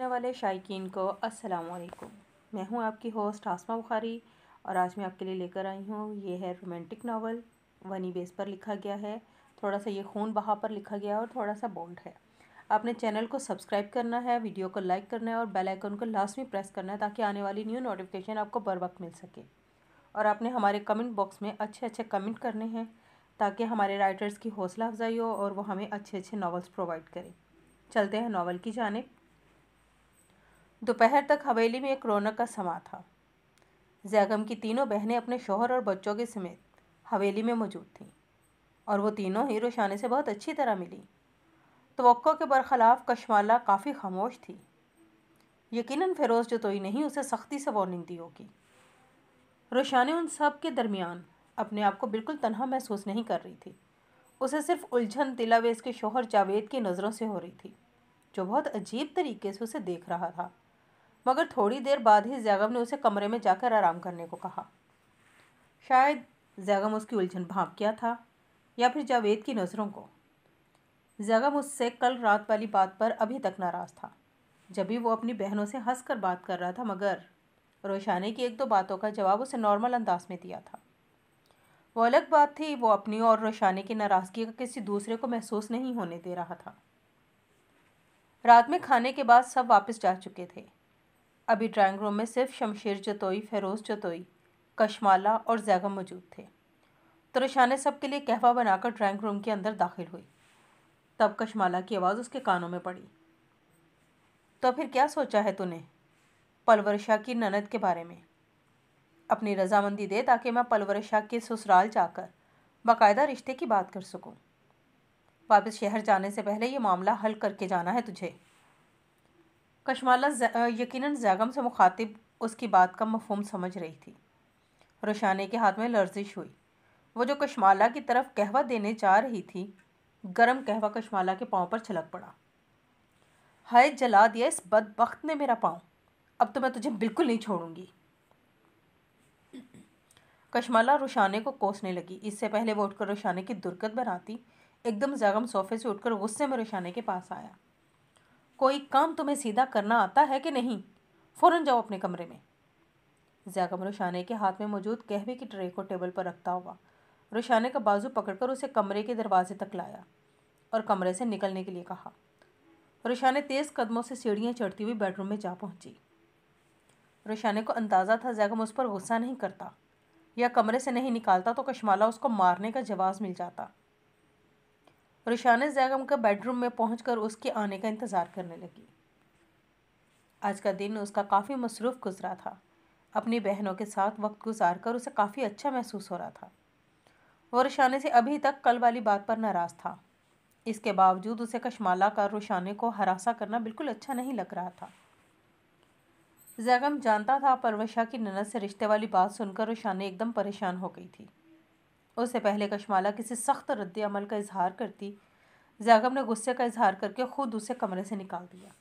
देखने वाले शायकीन को वालेकुम मैं हूं आपकी होस्ट आसमा बुखारी और आज मैं आपके लिए लेकर आई हूं ये है रोमांटिक नावल वनी बेस पर लिखा गया है थोड़ा सा ये खून बहा पर लिखा गया है और थोड़ा सा बोल्ड है आपने चैनल को सब्सक्राइब करना है वीडियो को लाइक करना है और बेल आइकन को लास्ट में प्रेस करना है ताकि आने वाली न्यू नोटिफिकेशन आपको बर वक्त मिल सके और आपने हमारे कमेंट बॉक्स में अच्छे अच्छे कमेंट करने हैं ताकि हमारे राइटर्स की हौसला अफजाई हो और वो हमें अच्छे अच्छे नावल्स प्रोवाइड करें चलते हैं नावल की जानब दोपहर तक हवेली में एक रौनक का समा था जैगम की तीनों बहनें अपने शोहर और बच्चों के समेत हवेली में मौजूद थीं और वो तीनों ही रोशाने से बहुत अच्छी तरह मिली तो के बरखलाफ कशमाला काफ़ी खामोश थी यकीनन फिरोज जो तो ही उसे सख्ती से वार्निंग दी होगी रोशा ने उन सब के दरमियान अपने आप को बिल्कुल तनहा महसूस नहीं कर रही थी उसे सिर्फ उलझन तिलावेज के शोहर जावेद की नज़रों से हो रही थी जो बहुत अजीब तरीके से उसे देख रहा था मगर थोड़ी देर बाद ही जैगम ने उसे कमरे में जाकर आराम करने को कहा शायद जैगम उसकी उलझन भाप गया था या फिर जावेद की नज़रों को जैगम उससे कल रात वाली बात पर अभी तक नाराज़ था जब भी वो अपनी बहनों से हंस कर बात कर रहा था मगर रोशाने की एक दो बातों का जवाब उसे नॉर्मल अंदाज में दिया था वो अलग बात थी वो अपनी और रोशाने की नाराज़गी का किसी दूसरे को महसूस नहीं होने दे रहा था रात में खाने के बाद सब वापस जा चुके थे अभी ड्राइंग रूम में सिर्फ शमशेर जतोई फेरोज़ जतोई कशमाला और जैगम मौजूद थे तरशाने सब के लिए कहवा बनाकर ड्राइंग रूम के अंदर दाखिल हुई तब कशमाला की आवाज़ उसके कानों में पड़ी तो फिर क्या सोचा है तूने शाह की ननद के बारे में अपनी रजामंदी दे ताकि मैं शाह के ससुराल जाकर बाकायदा रिश्ते की बात कर सकूं। वापस शहर जाने से पहले ये मामला हल करके जाना है तुझे कशमाला यकीनन जैगम से मुखातिब उसकी बात का मफहम समझ रही थी रोशाने के हाथ में लर्जिश हुई वो जो कशमाला की तरफ कहवा देने जा रही थी गरम कहवा कशमाला के पाँव पर छलक पड़ा हाय जला दिया इस वक्त ने मेरा पाँव अब तो मैं तुझे बिल्कुल नहीं छोड़ूंगी कशमाला रोशाने को कोसने लगी इससे पहले वो उठकर रोशाने की दुर्गत बनाती एकदम जगम सोफे से उठकर गुस्से में रोशाने के पास आया कोई काम तुम्हें सीधा करना आता है कि नहीं फ़ौरन जाओ अपने कमरे में ज़्याकम रुशाने के हाथ में मौजूद कहवे की ट्रे को टेबल पर रखता हुआ रुशाने का बाजू पकड़कर उसे कमरे के दरवाजे तक लाया और कमरे से निकलने के लिए कहा रुशाने तेज़ कदमों से सीढ़ियाँ चढ़ती हुई बेडरूम में जा पहुँची रुशाने को अंदाज़ा था जैगम उस पर गुस्सा नहीं करता या कमरे से नहीं निकालता तो कशमाला उसको मारने का जवाब मिल जाता और ईशान जैगम का बेडरूम में कर उसके आने का इंतज़ार करने लगी आज का दिन उसका काफ़ी मसरूफ़ गुजरा था अपनी बहनों के साथ वक्त गुजार कर उसे काफ़ी अच्छा महसूस हो रहा था वो रुशाने से अभी तक कल वाली बात पर नाराज़ था इसके बावजूद उसे कशमाला का रुशाने को हरासा करना बिल्कुल अच्छा नहीं लग रहा था जैगम जानता था परवशा की ननद से रिश्ते वाली बात सुनकर रुशाने एकदम परेशान हो गई थी उससे पहले कशमाला किसी सख्त रद्द अमल का इजहार करती जैगम ने गुस्से का इजहार करके ख़ुद उसे कमरे से निकाल दिया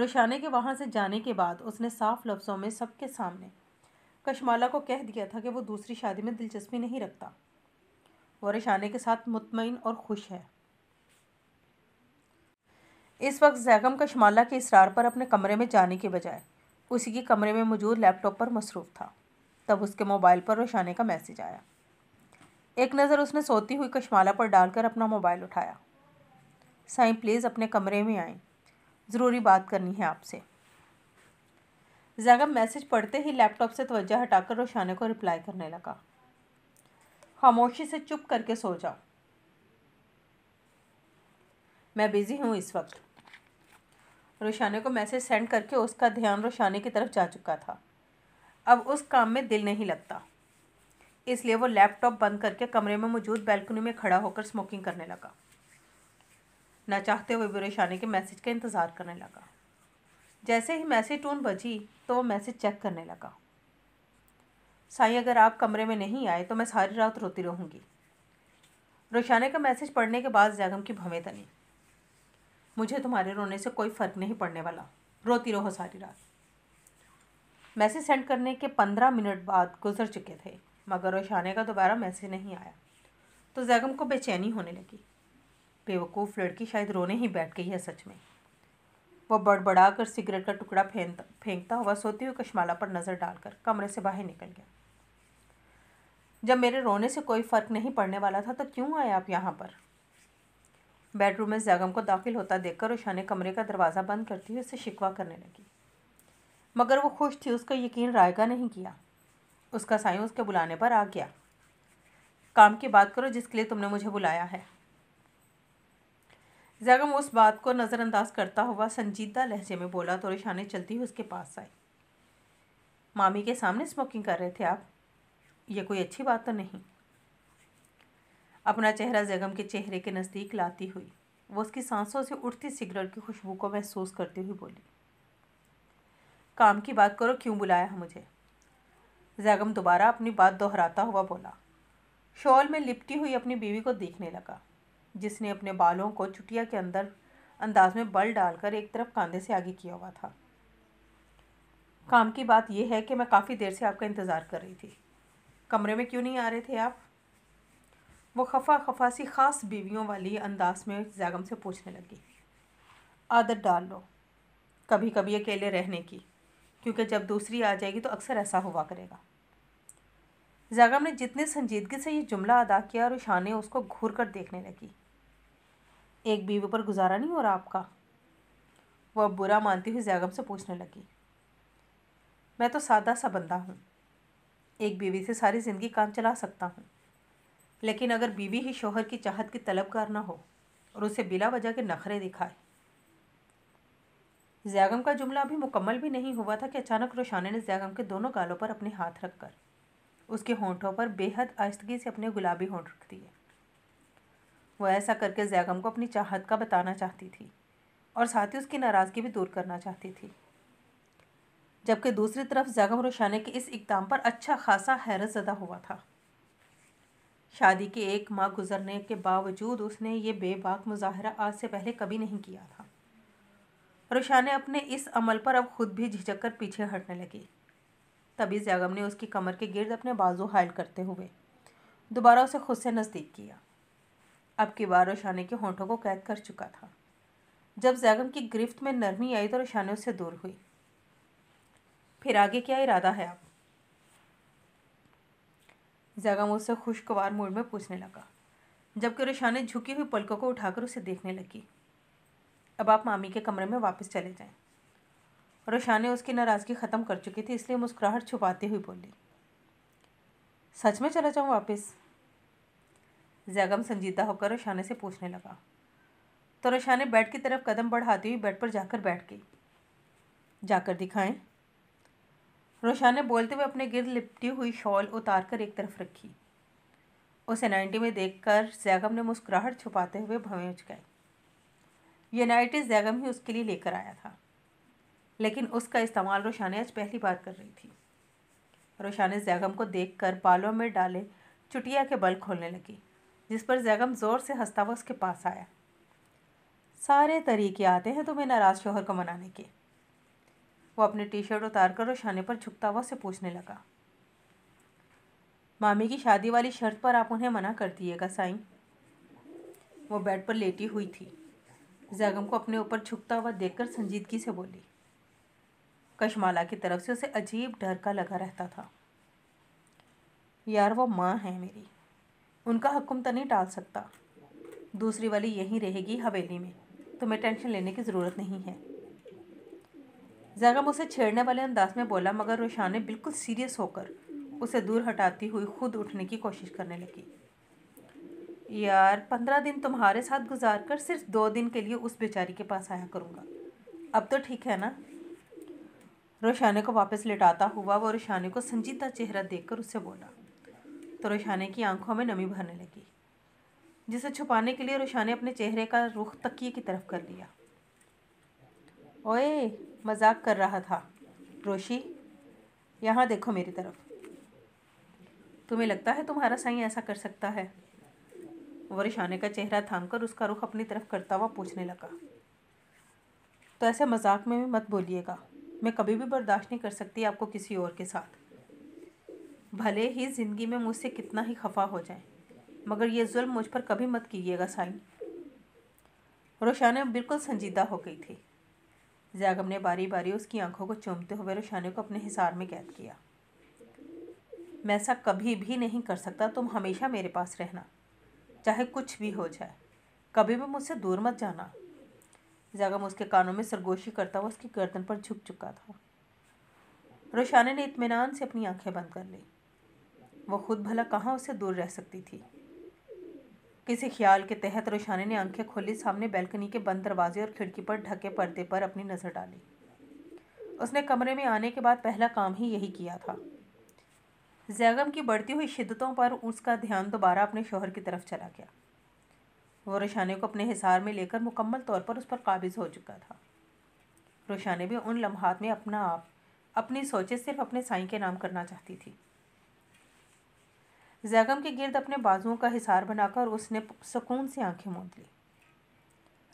रुशाने के वहाँ से जाने के बाद उसने साफ लफ्ज़ों में सबके सामने कशमाला को कह दिया था कि वो दूसरी शादी में दिलचस्पी नहीं रखता वो रिशाने के साथ मुतमिन और खुश है इस वक्त जैगम कशमाला के इसरार पर अपने कमरे में जाने के बजाय उसी के कमरे में मौजूद लैपटॉप पर मसरूफ़ था तब उसके मोबाइल पर रोशाने का मैसेज आया एक नज़र उसने सोती हुई कशमाला पर डालकर अपना मोबाइल उठाया साई प्लीज़ अपने कमरे में आए ज़रूरी बात करनी है आपसे जैगम मैसेज पढ़ते ही लैपटॉप से तवज्जा हटाकर रोशाना को रिप्लाई करने लगा खामोशी से चुप करके सो जाओ मैं बिज़ी हूँ इस वक्त रोशाने को मैसेज सेंड करके उसका ध्यान रोशाने की तरफ जा चुका था अब उस काम में दिल नहीं लगता इसलिए वो लैपटॉप बंद करके कमरे में मौजूद बैल्कनी में खड़ा होकर स्मोकिंग करने लगा ना चाहते हुए बुरेश आने के मैसेज का इंतज़ार करने लगा जैसे ही मैसेज टोन बजी तो वो मैसेज चेक करने लगा साई अगर आप कमरे में नहीं आए तो मैं सारी रात रोती रहूँगी रोशाने का मैसेज पढ़ने के बाद जैगम की भवें तनी मुझे तुम्हारे रोने से कोई फ़र्क नहीं पड़ने वाला रोती रहो सारी रात मैसेज सेंड करने के पंद्रह मिनट बाद गुजर चुके थे मगर रोशाने का दोबारा मैसेज नहीं आया तो जैगम को बेचैनी होने लगी बेवकूफ़ लड़की शायद रोने ही बैठ गई है सच में वह बड़बड़ा कर सिगरेट का टुकड़ा फेंकता फेंकता हुआ सोते हुए कशमाला पर नज़र डालकर कमरे से बाहर निकल गया जब मेरे रोने से कोई फ़र्क नहीं पड़ने वाला था तो क्यों आए आप यहाँ पर बेडरूम में जैगम को दाखिल होता देखकर रोशाने कमरे का दरवाज़ा बंद करती हुई उससे शिकवा करने लगी मगर वो खुश थी उसका यकीन रायगा नहीं किया उसका साई उसके बुलाने पर आ गया काम की बात करो जिसके लिए तुमने मुझे बुलाया है जैगम उस बात को नज़रअंदाज करता हुआ संजीदा लहजे में बोला तो रिशाने चलती हुई उसके पास आई मामी के सामने स्मोकिंग कर रहे थे आप ये कोई अच्छी बात तो नहीं अपना चेहरा जैगम के चेहरे के नज़दीक लाती हुई वो उसकी सांसों से उठती सिगरेट की खुशबू को महसूस करती हुई बोली काम की बात करो क्यों बुलाया मुझे जैगम दोबारा अपनी बात दोहराता हुआ बोला शॉल में लिपटी हुई अपनी बीवी को देखने लगा जिसने अपने बालों को चुटिया के अंदर अंदाज में बल डालकर एक तरफ कांधे से आगे किया हुआ था काम की बात यह है कि मैं काफ़ी देर से आपका इंतज़ार कर रही थी कमरे में क्यों नहीं आ रहे थे आप वो खफा खफा सी ख़ास बीवियों वाली अंदाज में जैगम से पूछने लगी आदत डाल लो कभी कभी अकेले रहने की क्योंकि जब दूसरी आ जाएगी तो अक्सर ऐसा हुआ करेगा जगम ने जितने संजीदगी से ये जुमला अदा किया और ने उसको घूर कर देखने लगी एक बीवी पर गुजारा नहीं हो रहा आपका वह बुरा मानती हुई जैगम से पूछने लगी मैं तो सादा सा बंदा हूँ एक बीवी से सारी ज़िंदगी काम चला सकता हूँ लेकिन अगर बीवी ही शोहर की चाहत की तलब करना हो और उसे बिला वजह के नखरे दिखाए जैगम का जुमला अभी मुकम्मल भी नहीं हुआ था कि अचानक रोशाना ने जैगम के दोनों गालों पर अपने हाथ रखकर उसके होंठों पर बेहद आस्तगी से अपने गुलाबी होंठ रखती दिए वह ऐसा करके जैगम को अपनी चाहत का बताना चाहती थी और साथ ही उसकी नाराज़गी भी दूर करना चाहती थी जबकि दूसरी तरफ जैगम रोशाने के इस इकदाम पर अच्छा खासा हैरत ज़दा हुआ था शादी के एक माह गुजरने के बावजूद उसने ये बेबाक मुजाहरा आज से पहले कभी नहीं किया था रुशाने अपने इस अमल पर अब खुद भी झिझक कर पीछे हटने लगी तभी ज़्यागम ने उसकी कमर के गिर्द अपने बाजू हायल करते हुए दोबारा उसे खुद से नज़दीक किया अब की बार रोशाने के होंठों को कैद कर चुका था जब जैगम की गिरफ्त में नरमी आई तो रोशाने उससे दूर हुई फिर आगे क्या इरादा है आप जैगम उससे खुशगवार मूड में पूछने लगा जबकि रोशाने झुकी हुई पलकों को उठाकर उसे देखने लगी अब आप मामी के कमरे में वापस चले जाएं रोशाने उसकी नाराज़गी ख़त्म कर चुकी थी इसलिए मुस्कुराहट छुपाते हुए बोली सच में चला जाऊँ वापस जैगम संजीदा होकर रोशाने से पूछने लगा तो रोशाने बेड की तरफ कदम बढ़ाती हुई बेड पर जाकर बैठ गई जाकर दिखाएं रोशाने बोलते हुए अपने गिर लिपटी हुई शॉल उतार कर एक तरफ रखी उसे नाइन्टी में देखकर जैगम ने मुस्कुराहट छुपाते हुए भवें उचकाई ये नाइटी जैगम ही उसके लिए लेकर आया था लेकिन उसका इस्तेमाल रोशान आज पहली बार कर रही थी रोशान जैगम को देख कर बालों में डाले चुटिया के बल खोलने लगी जिस पर जैगम ज़ोर से हंसता हुआ उसके पास आया सारे तरीके आते हैं तुम्हें नाराज़ शोहर को मनाने के वो अपने टी शर्ट उतार कर रोशाने पर झुकता हुआ से पूछने लगा मामी की शादी वाली शर्त पर आप उन्हें मना कर दिएगा साईं वो बेड पर लेटी हुई थी जैगम को अपने ऊपर झुकता हुआ देखकर संजीदगी से बोली कशमाला की तरफ से उसे अजीब डर का लगा रहता था यार वो माँ है मेरी उनका हुक्म तो नहीं टाल सकता दूसरी वाली यहीं रहेगी हवेली में तुम्हें टेंशन लेने की ज़रूरत नहीं है जैगम उसे छेड़ने वाले अंदाज में बोला मगर रोशान ने बिल्कुल सीरियस होकर उसे दूर हटाती हुई खुद उठने की कोशिश करने लगी यार पंद्रह दिन तुम्हारे साथ गुजार कर सिर्फ दो दिन के लिए उस बेचारी के पास आया करूँगा अब तो ठीक है ना रोशाने को वापस लिटाता हुआ वो रोशाने को संजीदा चेहरा देखकर उससे बोला तो रोशाने की आंखों में नमी भरने लगी जिसे छुपाने के लिए रोशाने अपने चेहरे का रुख तकिए की तरफ कर लिया ओए मजाक कर रहा था रोशी यहाँ देखो मेरी तरफ तुम्हें लगता है तुम्हारा साई ऐसा कर सकता है वो रोशाने का चेहरा थाम कर उसका रुख अपनी तरफ करता हुआ पूछने लगा तो ऐसे मजाक में भी मत बोलिएगा मैं कभी भी बर्दाश्त नहीं कर सकती आपको किसी और के साथ भले ही ज़िंदगी में मुझसे कितना ही खफा हो जाए मगर यह जुल्म मुझ पर कभी मत कीजिएगा साईं रोशाना बिल्कुल संजीदा हो गई थी जैगम ने बारी बारी उसकी आंखों को चूमते हुए रोशाने को अपने हिसार में कैद किया मैं ऐसा कभी भी नहीं कर सकता तुम हमेशा मेरे पास रहना चाहे कुछ भी हो जाए कभी भी मुझसे दूर मत जाना जगम उसके कानों में सरगोशी करता हुआ उसकी गर्दन पर झुक चुका था रोशाना ने इतमान से अपनी आंखें बंद कर ली वो खुद भला कहाँ उससे दूर रह सकती थी किसी ख्याल के तहत रोशाने ने आंखें खोली सामने बैल्कनी के बंद दरवाजे और खिड़की पर ढके पर्दे पर अपनी नज़र डाली उसने कमरे में आने के बाद पहला काम ही यही किया था जैगम की बढ़ती हुई शिद्दतों पर उसका ध्यान दोबारा अपने शोहर की तरफ चला गया वो रोशाने को अपने हिसार में लेकर मुकम्मल तौर पर उस पर काबिज हो चुका था रोशाने भी उन लम्हात में अपना आप अपनी सोचें सिर्फ अपने साईं के नाम करना चाहती थी जैगम के गिरद अपने बाजुओं का हिसार बनाकर उसने सुकून से आंखें मूंद ली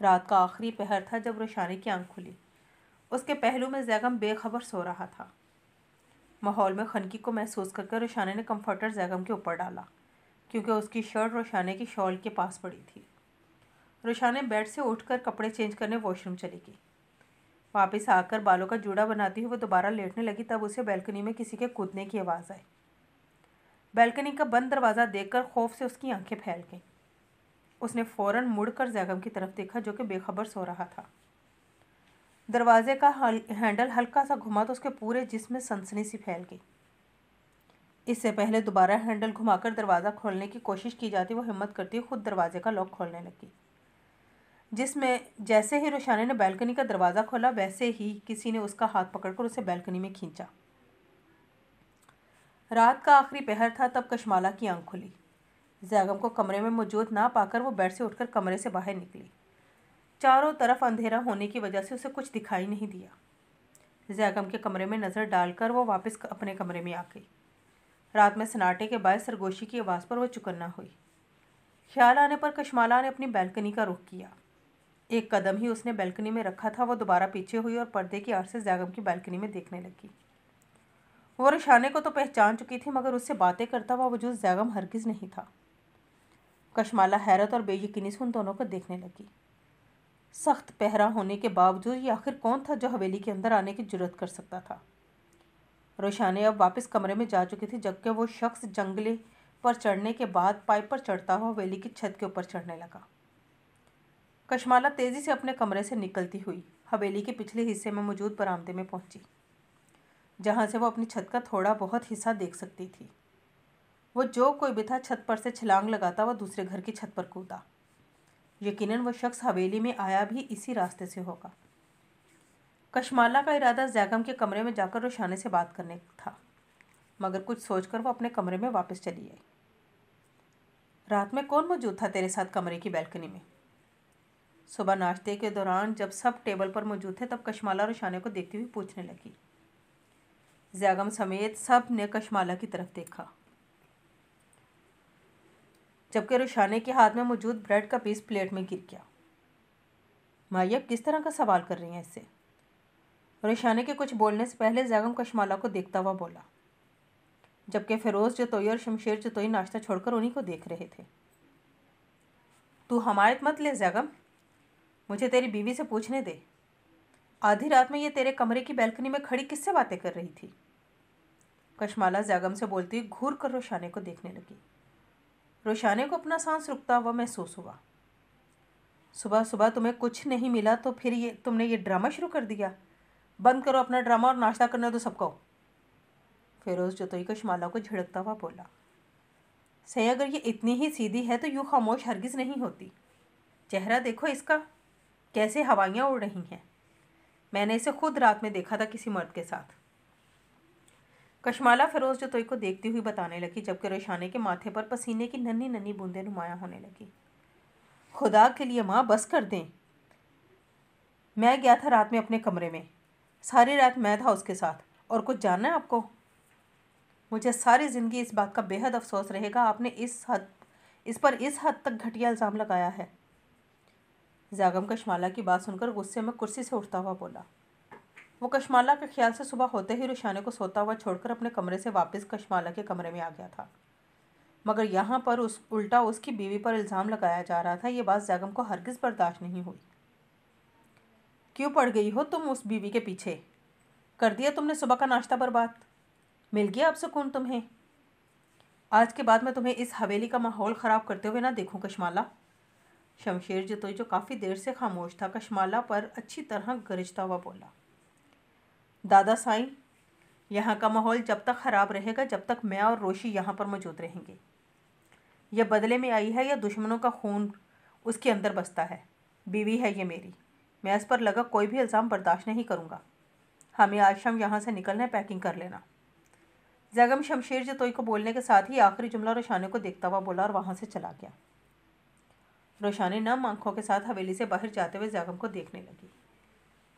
रात का आखिरी पहर था जब रोशाने की आंख खुली उसके पहलू में जैगम बेखबर सो रहा था माहौल में खनकी को महसूस करके रोशाने ने कंफर्टर जैगम के ऊपर डाला क्योंकि उसकी शर्ट रोशाने की शॉल के पास पड़ी थी रोशा ने बेड से उठकर कपड़े चेंज करने वॉशरूम चली गई वापस आकर बालों का जूड़ा बनाती हुई वो दोबारा लेटने लगी तब उसे बैल्कनी में किसी के कूदने की आवाज़ आई बैल्कनी का बंद दरवाज़ा देखकर खौफ से उसकी आंखें फैल गईं उसने फ़ौरन मुड़कर जैगम की तरफ देखा जो कि बेखबर सो रहा था दरवाजे का हल, हैंडल हल्का सा घुमा तो उसके पूरे जिसम में सनसनी सी फैल गई इससे पहले दोबारा हैंडल घुमाकर दरवाज़ा खोलने की कोशिश की जाती वो हिम्मत करती खुद दरवाजे का लॉक खोलने लगी जिसमें जैसे ही रोशाना ने बैल्कनी का दरवाज़ा खोला वैसे ही किसी ने उसका हाथ पकड़कर उसे बैल्कनी में खींचा रात का आखिरी पहर था तब कशमाला की आंख खुली जैगम को कमरे में मौजूद ना पाकर वो बेड से उठकर कमरे से बाहर निकली चारों तरफ अंधेरा होने की वजह से उसे कुछ दिखाई नहीं दिया जैगम के कमरे में नज़र डालकर वो वापस अपने कमरे में आ गई रात में सन्नाटे के बाद सरगोशी की आवाज़ पर वह चुकन्ना हुई ख्याल आने पर कशमाला ने अपनी बैल्कनी का रुख किया एक कदम ही उसने बैल्कनी में रखा था वो दोबारा पीछे हुई और पर्दे की आड़ से जैगम की बैल्कनी में देखने लगी वो रिशाने को तो पहचान चुकी थी मगर उससे बातें करता हुआ वजूद जैगम हरगिज़ नहीं था कशमाला हैरत और बेयकीनी से उन दोनों को देखने लगी सख्त पहरा होने के बावजूद ये आखिर कौन था जो हवेली के अंदर आने की जरूरत कर सकता था रोशाने अब वापस कमरे में जा चुकी थी जबकि वो शख्स जंगले पर चढ़ने के बाद पाइप पर चढ़ता हुआ हवेली की छत के ऊपर चढ़ने लगा कशमाला तेज़ी से अपने कमरे से निकलती हुई हवेली के पिछले हिस्से में मौजूद बरामदे में पहुंची जहां से वो अपनी छत का थोड़ा बहुत हिस्सा देख सकती थी वो जो कोई भी था छत पर से छलांग लगाता वह दूसरे घर की छत पर कूदा यकीनन वह शख्स हवेली में आया भी इसी रास्ते से होगा कशमाला का इरादा जैगम के कमरे में जाकर रोशाने से बात करने था मगर कुछ सोचकर वो अपने कमरे में वापस चली आई रात में कौन मौजूद था तेरे साथ कमरे की बैल्कनी में सुबह नाश्ते के दौरान जब सब टेबल पर मौजूद थे तब कशमाला रुशाने को देखती हुई पूछने लगी जैगम समेत सब ने कशमाला की तरफ देखा जबकि रुशाने के हाथ में मौजूद ब्रेड का पीस प्लेट में गिर गया माई अब किस तरह का सवाल कर रही हैं इससे रुशाने के कुछ बोलने से पहले जैगम कशमाला को देखता हुआ बोला जबकि फ़िरोज़ जतोई और शमशेर जतोई नाश्ता छोड़कर उन्हीं को देख रहे थे तू हमारे मत ले जैगम मुझे तेरी बीवी से पूछने दे आधी रात में ये तेरे कमरे की बैल्कनी में खड़ी किससे बातें कर रही थी कशमाला जागम से बोलती हुई घूर कर रोशाने को देखने लगी रोशाने को अपना सांस रुकता हुआ महसूस हुआ सुबह सुबह तुम्हें कुछ नहीं मिला तो फिर ये तुमने ये ड्रामा शुरू कर दिया बंद करो अपना ड्रामा और नाश्ता करने दो सबको फिरोज़ जतोई कशमाला को झिड़कता हुआ बोला सही अगर ये इतनी ही सीधी है तो यूँ खामोश हरगिज़ नहीं होती चेहरा देखो इसका कैसे हवाइयाँ उड़ रही हैं मैंने इसे खुद रात में देखा था किसी मर्द के साथ कशमाला फिरोज तोई को देखती हुई बताने लगी जबकि रोशाने के माथे पर पसीने की नन्ही नन्ही बूंदें नुमाया होने लगी खुदा के लिए माँ बस कर दें मैं गया था रात में अपने कमरे में सारी रात मैं था उसके साथ और कुछ जानना है आपको मुझे सारी ज़िंदगी इस बात का बेहद अफसोस रहेगा आपने इस हद इस पर इस हद तक घटिया इल्ज़ाम लगाया है जागम कशमाला की बात सुनकर गुस्से में कुर्सी से उठता हुआ बोला वो कशमाला के ख्याल से सुबह होते ही रुशाने को सोता हुआ छोड़कर अपने कमरे से वापस कशमाला के कमरे में आ गया था मगर यहाँ पर उस उल्टा उसकी बीवी पर इल्ज़ाम लगाया जा रहा था ये बात जागम को हरगिज़ बर्दाश्त नहीं हुई क्यों पड़ गई हो तुम उस बीवी के पीछे कर दिया तुमने सुबह का नाश्ता बर्बाद मिल गया अब सुकून तुम्हें आज के बाद मैं तुम्हें इस हवेली का माहौल ख़राब करते हुए ना देखूं कशमाला शमशेर जतोई जो काफ़ी देर से खामोश था कशमाला पर अच्छी तरह गरजता हुआ बोला दादा साईं यहाँ का माहौल जब तक ख़राब रहेगा जब तक मैं और रोशी यहाँ पर मौजूद रहेंगे यह बदले में आई है या दुश्मनों का खून उसके अंदर बसता है बीवी है ये मेरी मैं इस पर लगा कोई भी इल्ज़ाम बर्दाश्त नहीं करूँगा हमें आज शाम यहाँ से निकलना है पैकिंग कर लेना जैगम शमशेर जतोई को बोलने के साथ ही आखिरी जुमला रोशाने को देखता हुआ बोला और वहाँ से चला गया रोशानी नम आंखों के साथ हवेली से बाहर जाते हुए जागम को देखने लगी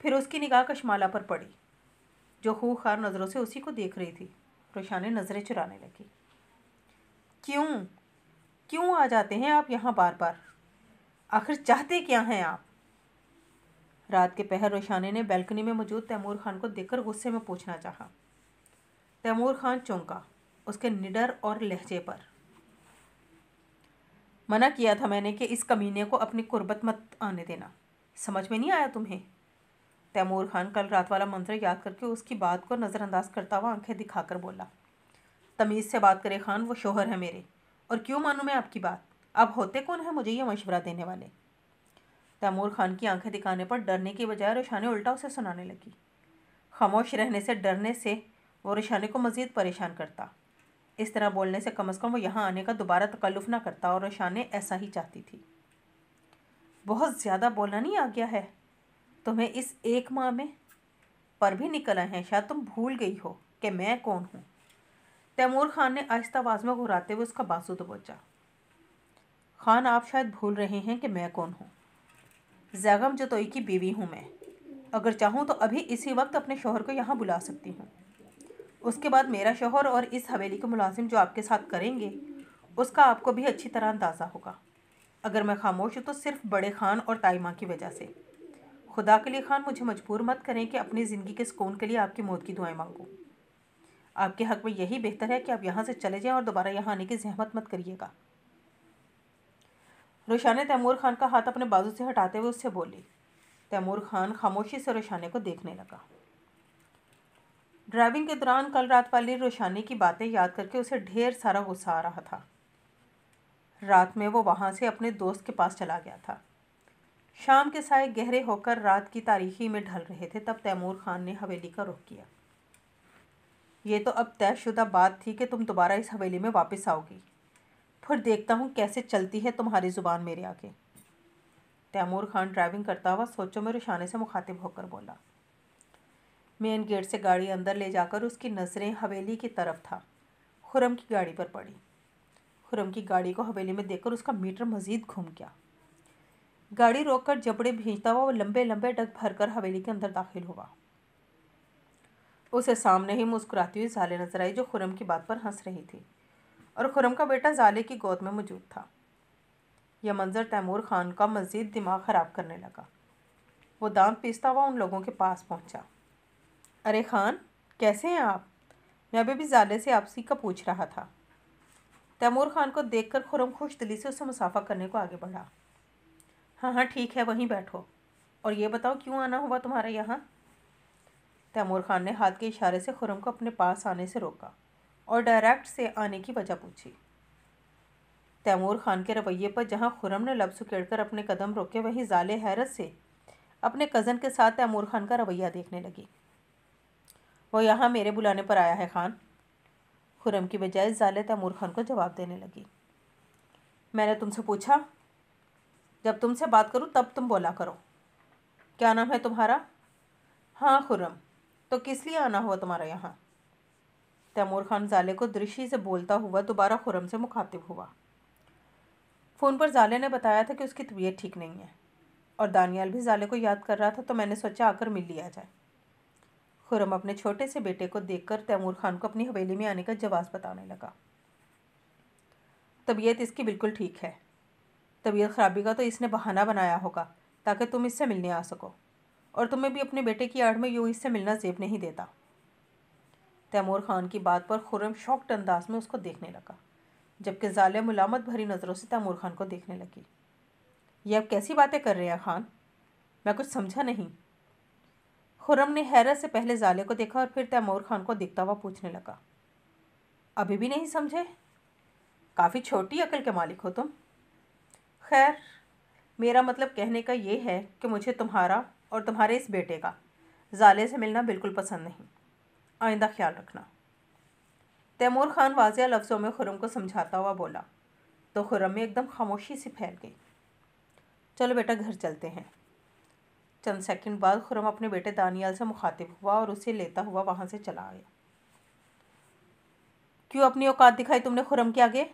फिर उसकी निगाह कशमाला पर पड़ी जो खूखार नज़रों से उसी को देख रही थी रोशानी नज़रें चुराने लगी क्यों क्यों आ जाते हैं आप यहाँ बार बार आखिर चाहते क्या हैं आप रात के पहर रोशानी ने बैल्कनी में मौजूद तैमूर खान को देखकर गुस्से में पूछना चाहा तैमूर खान चौंका उसके निडर और लहजे पर मना किया था मैंने कि इस कमीने को अपनी कुर्बत मत आने देना समझ में नहीं आया तुम्हें तैमूर खान कल रात वाला मंत्र याद करके उसकी बात को नज़रअंदाज करता हुआ आंखें दिखाकर बोला तमीज़ से बात करे खान वो शोहर है मेरे और क्यों मानूँ मैं आपकी बात आप होते कौन है मुझे ये मशवरा देने वाले तैमूर खान की आंखें दिखाने पर डरने की बजाय रोशाने उल्टा उसे सुनाने लगी खामोश रहने से डरने से वो रोशाने को मज़ीद परेशान करता इस तरह बोलने से कम अज़ कम वो यहाँ आने का दोबारा तकल्लुफ़ ना करता और शान ऐसा ही चाहती थी बहुत ज़्यादा बोलना नहीं आ गया है तुम्हें इस एक माह में पर भी निकल आए हैं शायद तुम भूल गई हो कि मैं कौन हूँ तैमूर खान ने आहिस्ता आवाज़ में घुराते हुए उसका बाजू दबोचा खान आप शायद भूल रहे हैं कि मैं कौन हूँ जैगम जतोई की बीवी हूँ मैं अगर चाहूँ तो अभी इसी वक्त अपने शोहर को यहाँ बुला सकती हूँ उसके बाद मेरा शोहर और इस हवेली के मुलाजिम जो आपके साथ करेंगे उसका आपको भी अच्छी तरह अंदाज़ा होगा अगर मैं खामोश हूँ तो सिर्फ बड़े खान और ताइमा की वजह से खुदा के लिए खान मुझे मजबूर मत करें कि अपनी ज़िंदगी के सुकून के लिए आपकी मौत की दुआएं मांगूँ आपके हक में यही बेहतर है कि आप यहाँ से चले जाएं और दोबारा यहाँ आने की जहमत मत करिएगा रोशाने तैमूर खान का हाथ अपने बाजू से हटाते हुए उससे बोली तैमूर खान खामोशी से रोशाने को देखने लगा ड्राइविंग के दौरान कल रात वाली रोशानी की बातें याद करके उसे ढेर सारा गुस्सा आ रहा था रात में वो वहाँ से अपने दोस्त के पास चला गया था शाम के साय गहरे होकर रात की तारीखी में ढल रहे थे तब तैमूर खान ने हवेली का रुख किया ये तो अब तयशुदा बात थी कि तुम दोबारा इस हवेली में वापस आओगी फिर देखता हूँ कैसे चलती है तुम्हारी ज़ुबान मेरे आगे तैमूर खान ड्राइविंग करता हुआ सोचों में रुशाने से मुखातिब होकर बोला मेन गेट से गाड़ी अंदर ले जाकर उसकी नज़रें हवेली की तरफ था खुरम की गाड़ी पर पड़ी खुरम की गाड़ी को हवेली में देखकर उसका मीटर मज़ीद घूम गया गाड़ी रोककर जबड़े भेजता हुआ वो लंबे लंबे डग भरकर हवेली के अंदर दाखिल हुआ उसे सामने ही मुस्कुराती हुई जाले नजर आई जो खुरम की बात पर हंस रही थी और खुरम का बेटा जाले की गोद में मौजूद था यह मंज़र तैमूर खान का मज़ीद दिमाग ख़राब करने लगा वो दांत पीसता हुआ उन लोगों के पास पहुंचा अरे खान कैसे हैं आप मैं अभी भी जाले से आपसी का पूछ रहा था तैमूर खान को देखकर खुरम खुश दिली से उसे मुसाफा करने को आगे बढ़ा हाँ हाँ ठीक है वहीं बैठो और ये बताओ क्यों आना हुआ तुम्हारे यहाँ तैमूर खान ने हाथ के इशारे से खुरम को अपने पास आने से रोका और डायरेक्ट से आने की वजह पूछी तैमूर खान के रवैये पर जहाँ खुरम ने लब कर अपने कदम रोके वहीं जाले हैरत से अपने कज़न के साथ तैमूर खान का रवैया देखने लगी वो यहाँ मेरे बुलाने पर आया है खान खुरम की बजाय ज़ाले तैमूर खान को जवाब देने लगी मैंने तुमसे पूछा जब तुमसे बात करूँ तब तुम बोला करो क्या नाम है तुम्हारा हाँ खुर्रम तो किस लिए आना हुआ तुम्हारा यहाँ तैमूर खान जाले को दृष्टि से बोलता हुआ दोबारा खुर्रम से मुखातिब हुआ फ़ोन पर जाले ने बताया था कि उसकी तबीयत ठीक नहीं है और दानियाल भी जाले को याद कर रहा था तो मैंने सोचा आकर मिल लिया जाए खुरम अपने छोटे से बेटे को देखकर तैमूर खान को अपनी हवेली में आने का जवाब बताने लगा तबीयत इसकी बिल्कुल ठीक है तबीयत खराबी का तो इसने बहाना बनाया होगा ताकि तुम इससे मिलने आ सको और तुम्हें भी अपने बेटे की आड़ में यूँ इससे मिलना जेब नहीं देता तैमूर खान की बात पर खुरम शॉक्ड अंदाज में उसको देखने लगा जबकि जाले मुलामत भरी नज़रों से तैमूर खान को देखने लगी ये अब कैसी बातें कर रहे हैं खान मैं कुछ समझा नहीं खुरम ने हैरत से पहले जाले को देखा और फिर तैमूर खान को दिखता हुआ पूछने लगा अभी भी नहीं समझे काफ़ी छोटी अकल के मालिक हो तुम खैर मेरा मतलब कहने का ये है कि मुझे तुम्हारा और तुम्हारे इस बेटे का जाले से मिलना बिल्कुल पसंद नहीं आइंदा ख्याल रखना तैमूर खान वाजिया लफ्ज़ों में खुरम को समझाता हुआ बोला तो खुरम में एकदम खामोशी सी फैल गई चलो बेटा घर चलते हैं चंद सेकंड बाद खुरम अपने बेटे दानियाल से मुखातिब हुआ और उसे लेता हुआ वहां से चला आया क्यों अपनी औकात दिखाई तुमने खुरम के आगे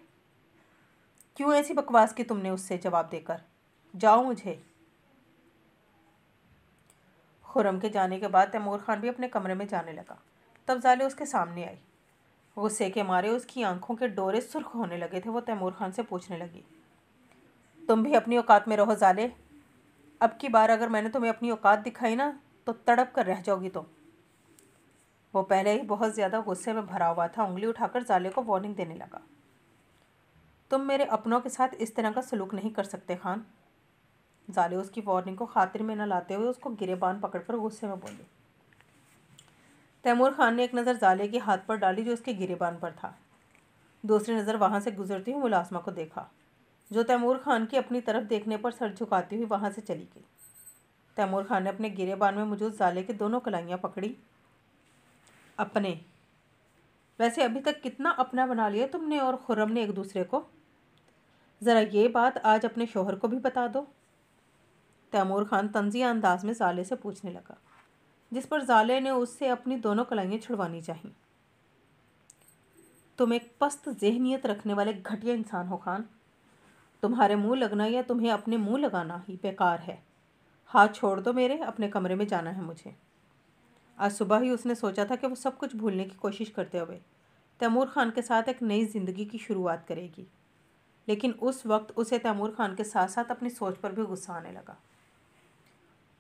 क्यों ऐसी बकवास की तुमने उससे जवाब देकर जाओ मुझे खुरम के जाने के बाद तैमूर खान भी अपने कमरे में जाने लगा तब जाले उसके सामने आई गुस्से के मारे उसकी आंखों के डोरे सुर्ख होने लगे थे वो तैमूर खान से पूछने लगी तुम भी अपनी औकात में रहो जाले अब की बार अगर मैंने तुम्हें अपनी औकात दिखाई ना तो तड़प कर रह जाओगी तुम वो पहले ही बहुत ज़्यादा गुस्से में भरा हुआ था उंगली उठाकर जाले को वार्निंग देने लगा तुम मेरे अपनों के साथ इस तरह का सलूक नहीं कर सकते खान जाले उसकी वार्निंग को खातिर में न लाते हुए उसको गिरेबान पकड़कर गुस्से में बोली तैमूर खान ने एक नज़र जाले के हाथ पर डाली जो उसके गिरेबान पर था दूसरी नज़र वहाँ से गुजरती हुई मुलाजमा को देखा जो तैमूर खान की अपनी तरफ देखने पर सर झुकाती हुई वहाँ से चली गई तैमूर खान ने अपने गिरेबान में मौजूद जाले की दोनों कलाइयाँ पकड़ी अपने वैसे अभी तक कितना अपना बना लिया तुमने और खुर्रम ने एक दूसरे को ज़रा ये बात आज अपने शोहर को भी बता दो तैमूर खान तंजिया अंदाज में जाले से पूछने लगा जिस पर जाले ने उससे अपनी दोनों कलाइयाँ छुड़वानी चाहीं तुम एक पस्त जहनीत रखने वाले घटिया इंसान हो खान तुम्हारे मुंह लगना या तुम्हें अपने मुंह लगाना ही बेकार है हाथ छोड़ दो मेरे अपने कमरे में जाना है मुझे आज सुबह ही उसने सोचा था कि वो सब कुछ भूलने की कोशिश करते हुए तैमूर खान के साथ एक नई ज़िंदगी की शुरुआत करेगी लेकिन उस वक्त उसे तैमूर खान के साथ साथ अपनी सोच पर भी गुस्सा आने लगा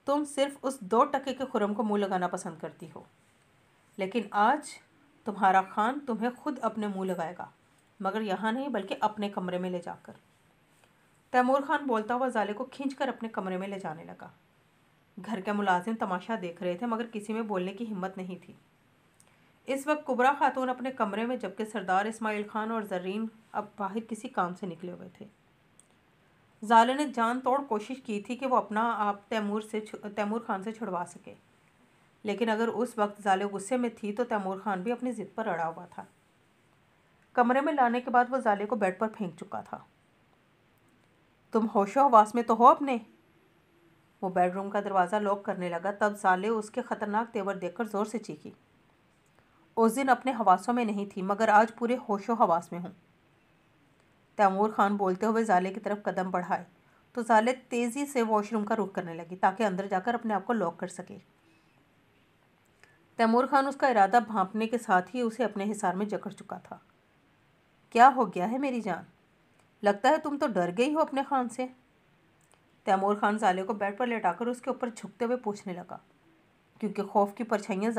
तुम सिर्फ उस दो टके के खुरम को मुंह लगाना पसंद करती हो लेकिन आज तुम्हारा खान तुम्हें खुद अपने मुंह लगाएगा मगर यहाँ नहीं बल्कि अपने कमरे में ले जाकर तैमूर खान बोलता हुआ जाले को कर अपने कमरे में ले जाने लगा घर के मुलाजिम तमाशा देख रहे थे मगर किसी में बोलने की हिम्मत नहीं थी इस वक्त कुबरा खातून अपने कमरे में जबकि सरदार इस्माइल खान और जरीन अब बाहर किसी काम से निकले हुए थे जाले ने जान तोड़ कोशिश की थी कि वो अपना आप तैमूर से तैमूर खान से छुड़वा सके लेकिन अगर उस वक्त जाले गुस्से में थी तो तैमूर खान भी अपनी ज़िद पर अड़ा हुआ था कमरे में लाने के बाद वो जाले को बेड पर फेंक चुका था तुम होशो हवास में तो हो अपने वो बेडरूम का दरवाज़ा लॉक करने लगा तब साले उसके ख़तरनाक तेवर देखकर ज़ोर से चीखी उस दिन अपने हवासों में नहीं थी मगर आज पूरे होशो हवास में हूँ तैमूर खान बोलते हुए जाले की तरफ कदम बढ़ाए तो जाले तेज़ी से वॉशरूम का रुख करने लगी ताकि अंदर जाकर अपने आप को लॉक कर सके तैमूर खान उसका इरादा भांपने के साथ ही उसे अपने हिसार में जकड़ चुका था क्या हो गया है मेरी जान लगता है तुम तो डर गई हो अपने खान से तैमूर खान जाले को बेड पर लेटाकर उसके ऊपर झुकते हुए पूछने लगा क्योंकि खौफ की परछाइयाँ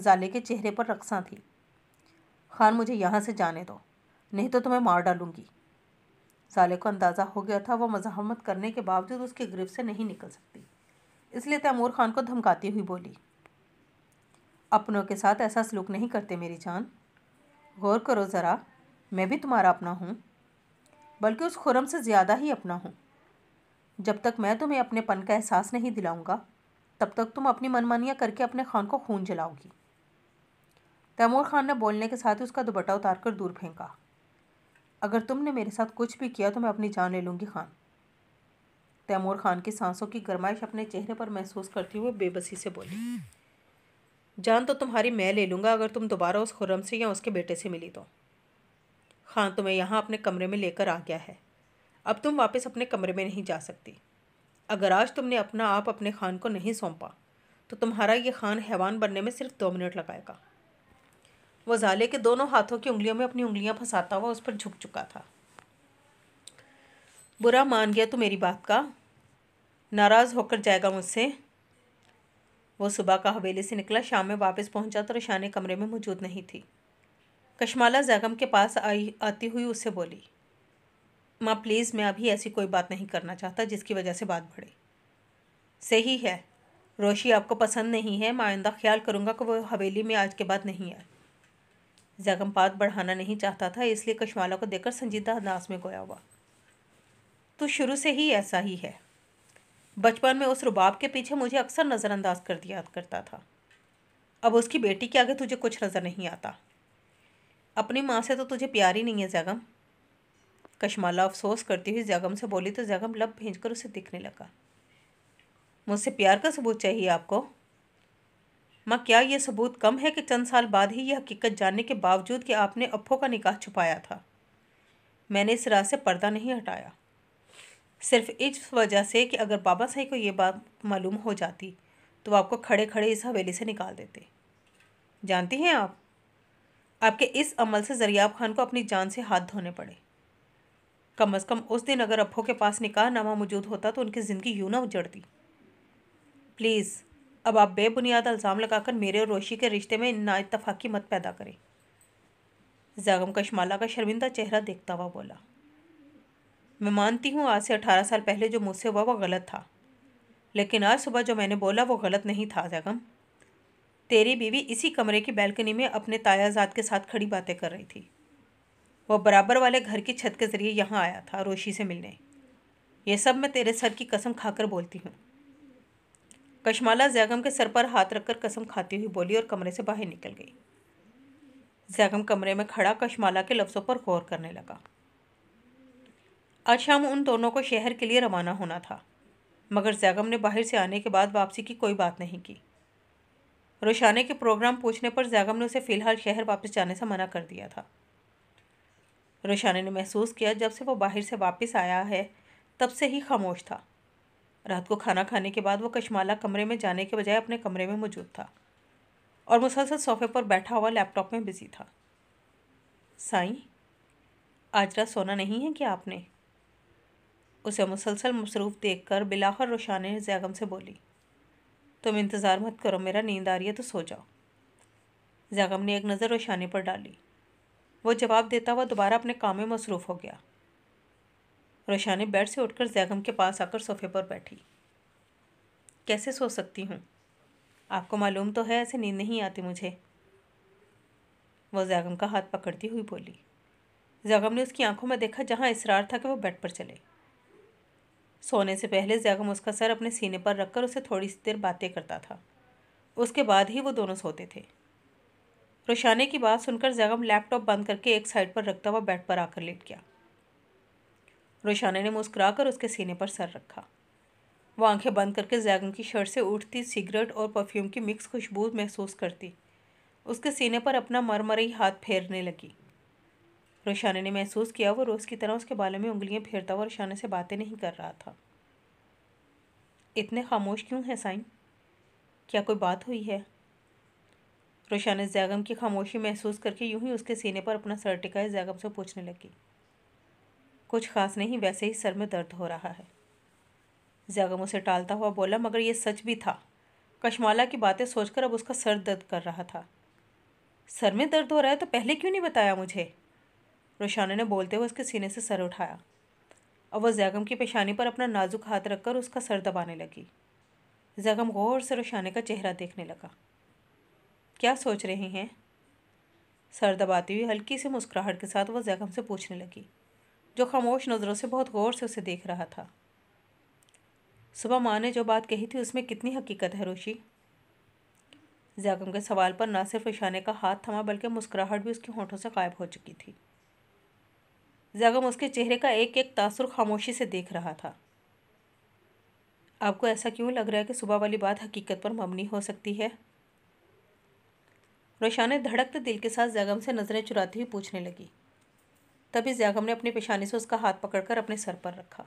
जाले के चेहरे पर रकसा थी खान मुझे यहाँ से जाने दो नहीं तो तुम्हें मार डालूंगी साले को अंदाज़ा हो गया था वह मजामत करने के बावजूद उसके ग्रिफ से नहीं निकल सकती इसलिए तैमूर खान को धमकाती हुई बोली अपनों के साथ ऐसा सलूक नहीं करते मेरी जान गौर करो ज़रा मैं भी तुम्हारा अपना हूँ बल्कि उस खुरम से ज़्यादा ही अपना हूँ जब तक मैं तुम्हें अपने पन का एहसास नहीं दिलाऊंगा तब तक तुम अपनी मनमानियाँ करके अपने खान को खून जलाओगी तैमूर खान ने बोलने के साथ ही उसका दुपट्टा उतार कर दूर फेंका अगर तुमने मेरे साथ कुछ भी किया तो मैं अपनी जान ले लूँगी खान तैमूर खान की सांसों की गरमाइश अपने चेहरे पर महसूस करती हुए बेबसी से बोली जान तो तुम्हारी मैं ले लूँगा अगर तुम दोबारा उस खुरम से या उसके बेटे से मिली तो खान हाँ, तुम्हें तो यहाँ अपने कमरे में लेकर आ गया है अब तुम वापस अपने कमरे में नहीं जा सकती अगर आज तुमने अपना आप अपने खान को नहीं सौंपा तो तुम्हारा ये खान हैवान बनने में सिर्फ दो मिनट लगाएगा वो जाले के दोनों हाथों की उंगलियों में अपनी उंगलियां फंसाता हुआ उस पर झुक चुका था बुरा मान गया तो मेरी बात का नाराज़ होकर जाएगा मुझसे वो सुबह का हवेली से निकला शाम में वापस पहुंचा तो रशाने कमरे में मौजूद नहीं थी कशमाला जैगम के पास आई आती हुई उससे बोली माँ प्लीज़ मैं अभी ऐसी कोई बात नहीं करना चाहता जिसकी वजह से बात बढ़े सही है रोशी आपको पसंद नहीं है मैं आइंदा ख्याल करूँगा कि वो हवेली में आज के बाद नहीं आए जैगम बात बढ़ाना नहीं चाहता था इसलिए कशमाला को देखकर संजीदा अंदाज में गोया हुआ तो शुरू से ही ऐसा ही है बचपन में उस रुबाब के पीछे मुझे अक्सर नज़रअंदाज कर दिया करता था अब उसकी बेटी के आगे तुझे कुछ नज़र नहीं आता अपनी माँ से तो तुझे प्यार ही नहीं है जैगम कशमाला अफसोस करती हुई जैगम से बोली तो जैगम लब भेज कर उसे दिखने लगा मुझसे प्यार का सबूत चाहिए आपको माँ क्या यह सबूत कम है कि चंद साल बाद ही यह हकीकत जानने के बावजूद कि आपने अफ़ो का निकाह छुपाया था मैंने इस राह से पर्दा नहीं हटाया सिर्फ इस वजह से कि अगर बाबा साहब को ये बात मालूम हो जाती तो आपको खड़े खड़े इस हवेली से निकाल देते जानती हैं आप आपके इस अमल से जरियाब खान को अपनी जान से हाथ धोने पड़े कम अज़ कम उस दिन अगर अपो के पास निकाह नामा मौजूद होता तो उनकी ज़िंदगी यूँ ना उजड़ती प्लीज़ अब आप बेबुनियाद अल्ज़ाम लगाकर मेरे और रोशी के रिश्ते में नाइतफाक़ी मत पैदा करें जैगम कशमाला का शर्मिंदा चेहरा देखता हुआ बोला मैं मानती हूँ आज से अठारह साल पहले जो मुझसे हुआ वह गलत था लेकिन आज सुबह जो मैंने बोला वो गलत नहीं था जैगम तेरी बीवी इसी कमरे की बैल्कनी में अपने तायाजात के साथ खड़ी बातें कर रही थी वह बराबर वाले घर की छत के ज़रिए यहाँ आया था रोशी से मिलने ये सब मैं तेरे सर की कसम खाकर बोलती हूँ कशमाला जैगम के सर पर हाथ रखकर कसम खाती हुई बोली और कमरे से बाहर निकल गई जैगम कमरे में खड़ा कशमाला के लफ्ज़ों पर गौर करने लगा आज शाम उन दोनों को शहर के लिए रवाना होना था मगर जैगम ने बाहर से आने के बाद वापसी की कोई बात नहीं की रोशाने के प्रोग्राम पूछने पर जैगम ने उसे फ़िलहाल शहर वापस जाने से मना कर दिया था रोशाने ने महसूस किया जब से वो बाहर से वापस आया है तब से ही खामोश था रात को खाना खाने के बाद वो कश्माला कमरे में जाने के बजाय अपने कमरे में मौजूद था और मुसलसल सोफे पर बैठा हुआ लैपटॉप में बिजी था साई आज रात सोना नहीं है क्या आपने उसे मुसलसल मसरूफ़ देखकर बिलाखर रोशाने जैगम से बोली तुम इंतज़ार मत करो मेरा नींद आ रही है तो सो जाओ जैगम ने एक नज़र रोशानी पर डाली वो जवाब देता हुआ दोबारा अपने काम में मसरूफ़ हो गया रोशानी बेड से उठकर जैगम के पास आकर सोफे पर बैठी कैसे सो सकती हूँ आपको मालूम तो है ऐसे नींद नहीं आती मुझे वो जैगम का हाथ पकड़ती हुई बोली जैगम ने उसकी आंखों में देखा जहाँ इसरार था कि वो बेड पर चले सोने से पहले जैगम उसका सर अपने सीने पर रखकर उसे थोड़ी सी देर बातें करता था उसके बाद ही वो दोनों सोते थे रोशाने की बात सुनकर जैगम लैपटॉप बंद करके एक साइड पर रखता हुआ बेड पर आकर लेट गया रोशाने ने मुस्कुरा कर उसके सीने पर सर रखा वो आंखें बंद करके जैगम की शर्ट से उठती सिगरेट और परफ्यूम की मिक्स खुशबू महसूस करती उसके सीने पर अपना मरमरी हाथ फेरने लगी रोशाना ने महसूस किया वो रोज़ की तरह उसके बालों में उंगलियां फेरता हुआ रोशाना से बातें नहीं कर रहा था इतने खामोश क्यों हैं साइन क्या कोई बात हुई है रोशाना जैगम की खामोशी महसूस करके यूं ही उसके सीने पर अपना सर टिकाए जैगम से पूछने लगी कुछ खास नहीं वैसे ही सर में दर्द हो रहा है जैगम उसे टालता हुआ बोला मगर ये सच भी था कशमाला की बातें सोचकर अब उसका सर दर्द कर रहा था सर में दर्द हो रहा है तो पहले क्यों नहीं बताया मुझे रोशाना ने बोलते हुए उसके सीने से सर उठाया और वह जैगम की पेशानी पर अपना नाजुक हाथ रखकर उसका सर दबाने लगी जैगम गौर से रोशाने का चेहरा देखने लगा क्या सोच रही हैं सर दबाती हुई हल्की सी मुस्कुराहट के साथ वह जैगम से पूछने लगी जो खामोश नज़रों से बहुत गौर से उसे देख रहा था सुबह माँ ने जो बात कही थी उसमें कितनी हकीकत है रोशी जैगम के सवाल पर ना सिर्फ इशाने का हाथ थमा बल्कि मुस्कुराहट भी उसके होठों से गायब हो चुकी थी जगम उसके चेहरे का एक एक तासुर खामोशी से देख रहा था आपको ऐसा क्यों लग रहा है कि सुबह वाली बात हकीकत पर मबनी हो सकती है रोशान ने धड़कते दिल के साथ जैगम से नज़रें चुराती हुई पूछने लगी तभी जैगम ने अपनी पेशानी से उसका हाथ पकड़कर अपने सर पर रखा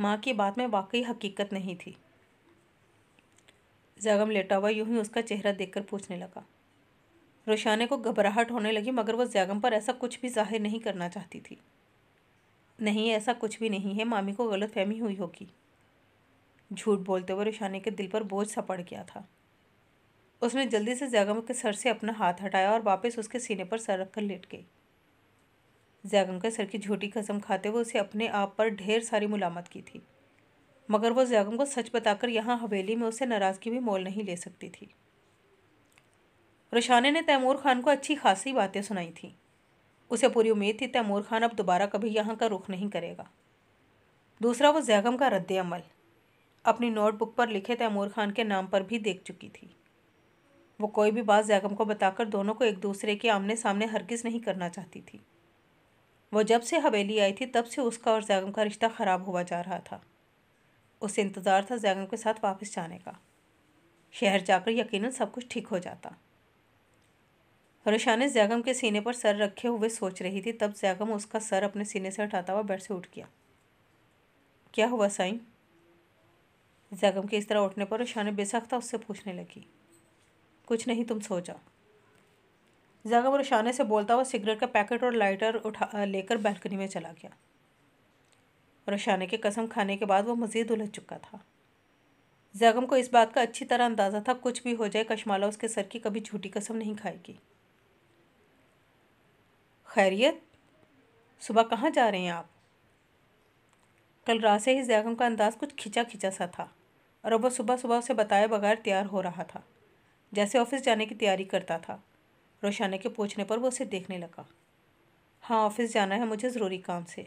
माँ की बात में वाकई हकीकत नहीं थी जैगम लेटा हुआ यूं ही उसका चेहरा देखकर पूछने लगा रोशाने को घबराहट होने लगी मगर वह ज्यागम पर ऐसा कुछ भी जाहिर नहीं करना चाहती थी नहीं ऐसा कुछ भी नहीं है मामी को गलत फहमी हुई होगी झूठ बोलते हुए रोशाने के दिल पर बोझ सा पड़ गया था उसने जल्दी से जैगम के सर से अपना हाथ हटाया और वापस उसके सीने पर सर रखकर लेट गई जैगम के सर की झूठी कसम खाते हुए उसे अपने आप पर ढेर सारी मुलामत की थी मगर वह जैगम को सच बताकर यहाँ हवेली में उसे नाराज़गी भी मोल नहीं ले सकती थी रोशाने ने तैमूर खान को अच्छी खासी बातें सुनाई थी उसे पूरी उम्मीद थी तैमूर खान अब दोबारा कभी यहाँ का रुख नहीं करेगा दूसरा वो जैगम का रद्द अमल अपनी नोटबुक पर लिखे तैमूर खान के नाम पर भी देख चुकी थी वो कोई भी बात जैगम को बताकर दोनों को एक दूसरे के आमने सामने हरगिज़ नहीं करना चाहती थी वो जब से हवेली आई थी तब से उसका और जैगम का रिश्ता ख़राब हुआ जा रहा था उसे इंतज़ार था जैगम के साथ वापस जाने का शहर जाकर यकीनन सब कुछ ठीक हो जाता रुशाने जैगम के सीने पर सर रखे हुए सोच रही थी तब जैगम उसका सर अपने सीने से हटाता हुआ बेड से उठ गया क्या हुआ साईं जैगम के इस तरह उठने पर रुशाने बेसख्ता उससे पूछने लगी कुछ नहीं तुम सो जाओ जैगम रोशाने से बोलता हुआ सिगरेट का पैकेट और लाइटर उठा लेकर बैल्कनी में चला गया रोशाने के कसम खाने के बाद वो मज़ीद उलझ चुका था जैगम को इस बात का अच्छी तरह अंदाज़ा था कुछ भी हो जाए कशमाला उसके सर की कभी झूठी कसम नहीं खाएगी खैरियत सुबह कहाँ जा रहे हैं आप कल रात से ही जैगम का अंदाज़ कुछ खिंचा खिंचा सा था और अब वो सुबह सुबह उसे बताए बगैर तैयार हो रहा था जैसे ऑफिस जाने की तैयारी करता था रोशाना के पूछने पर वो उसे देखने लगा हाँ ऑफिस जाना है मुझे ज़रूरी काम से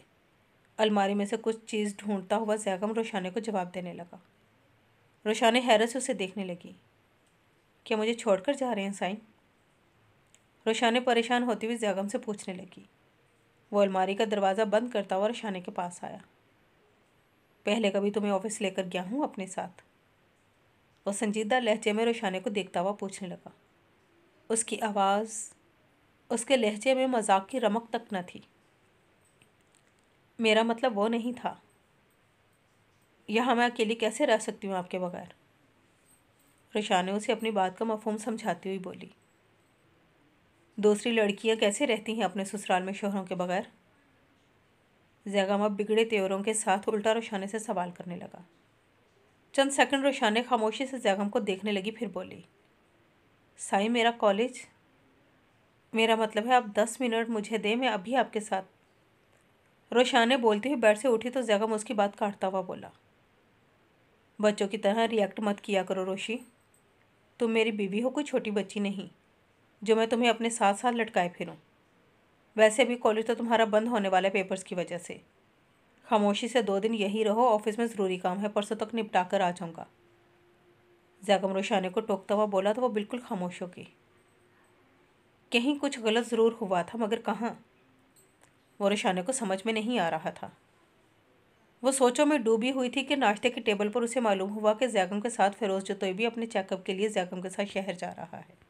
अलमारी में से कुछ चीज़ ढूंढता हुआ जैगम रोशाने को जवाब देने लगा रोशाने हैरत से उसे देखने लगी क्या मुझे छोड़कर जा रहे हैं साइन रोशाने परेशान होती हुई जगम से पूछने लगी वो अलमारी का दरवाज़ा बंद करता हुआ रोशाने के पास आया पहले कभी तुम्हें ऑफिस लेकर गया हूँ अपने साथ वो संजीदा लहजे में रोशाने को देखता हुआ पूछने लगा उसकी आवाज़ उसके लहजे में मजाक की रमक तक न थी मेरा मतलब वो नहीं था यहाँ मैं अकेली कैसे रह सकती हूँ आपके बगैर रोशाने उसे अपनी बात का मफहम समझाती हुई बोली दूसरी लड़कियां कैसे रहती हैं अपने ससुराल में शोहरों के बगैर जैगम अब बिगड़े तेवरों के साथ उल्टा रोशाने से सवाल करने लगा चंद सेकंड रोशाने खामोशी से जैगम को देखने लगी फिर बोली साई मेरा कॉलेज मेरा मतलब है आप दस मिनट मुझे दें मैं अभी आपके साथ रोशाने बोलती हुई बैठ से उठी तो जैगम उसकी बात काटता हुआ बोला बच्चों की तरह रिएक्ट मत किया करो रोशी तुम मेरी बीवी हो कोई छोटी बच्ची नहीं जो मैं तुम्हें अपने साथ साथ लटकाए फिरूँ वैसे अभी कॉलेज तो तुम्हारा बंद होने वाला है पेपर्स की वजह से खामोशी से दो दिन यही रहो ऑफिस में ज़रूरी काम है परसों तक निपटा कर आ जाऊँगा जैकम रोशाने को टोकता हुआ बोला तो वो बिल्कुल खामोश हो गई कहीं कुछ गलत ज़रूर हुआ था मगर कहाँ वो रोशाने को समझ में नहीं आ रहा था वो सोचों में डूबी हुई थी कि नाश्ते के टेबल पर उसे मालूम हुआ कि जैकम के साथ फिरोज जतोई भी अपने चेकअप के लिए जैकम के साथ शहर जा रहा है